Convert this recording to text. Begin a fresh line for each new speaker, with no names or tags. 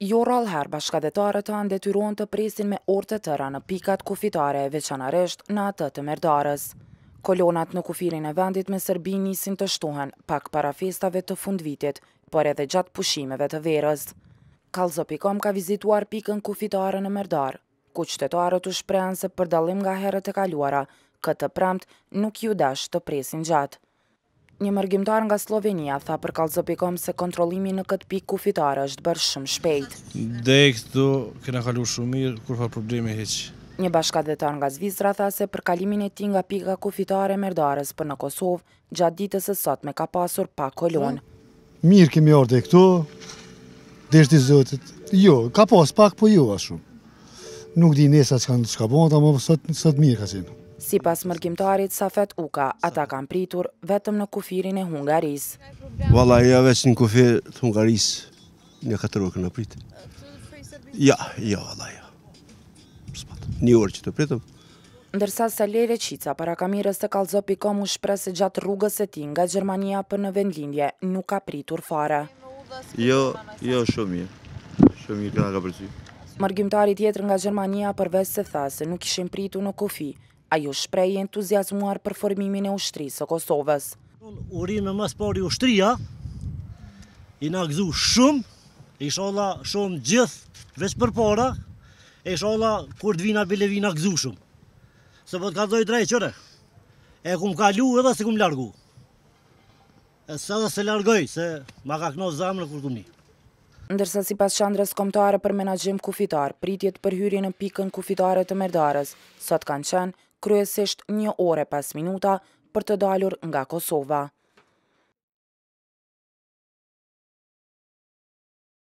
Jo rallëher bashkadetarët të andetyruon të presin me orë të tëra në pikat kufitare, veçanaresht në atë të mërdarës. Kolonat në kufirin e vendit me Sërbi njësin të shtuhen pak para festave të fundvitit, për edhe gjatë pushimeve të verës. Kalzopikom ka vizituar pikën kufitare në mërdarë, ku qëtetarët u shprenë se përdalim nga herët e kaluara, këtë premt nuk ju desh të presin gjatë. Një mërgjimtar nga Slovenia tha për kalzopikom se kontrolimi në këtë pikë kufitar është bërë shumë shpejt.
Dhe këtu këna kalu shumë mirë, kur fa probleme heqë.
Një bashkadetar nga Zvizra tha se për kalimin e ti nga pika kufitare merdarës për në Kosovë, gjatë ditës e sot me ka pasur pa kolon.
Mirë kemi orde e këtu, dhe shdi zëtët, jo, ka pas pak, po jo ashtu. Nuk di nesa që ka bënda, më sot mirë ka qenë.
Si pas mërgjimtarit Safet Uka, ata kanë pritur vetëm në kufirin e Hungaris.
Valla, ja veç një kufir të Hungaris, një katër uke në pritë. Ja, ja, valla, ja. Një orë që të pritëm.
Ndërsa Salje Reqica, para kamirës të kalzo.com u shpresë gjatë rrugës e ti nga Gjermania për në vendlindje, nuk ka pritur fare.
Jo, jo, shumë mirë. Shumë mirë këna ka
përqy. tjetër nga Gjermania përves se thasë nuk ishim pritu në kufi, A ju shprej e entuziasmuar për formimin e ushtrisë së Kosovës. Urim e mësë pari ushtria,
i në gëzu shumë, i shola shumë gjithë veç për para, i shola kur të vina bile vina gëzu shumë. Se po të ka dojë drejë qëre, e kum kalu edhe se kumë largu. E se dhe se largoj, se ma ka kno zamë në kur kum një.
Ndërsa si pas shandrës komtare për menajim kufitar, pritjet për hyri në pikën kufitare të merdarës, sot kanë qenë, kryesisht një ore pas minuta për të dalur nga Kosova.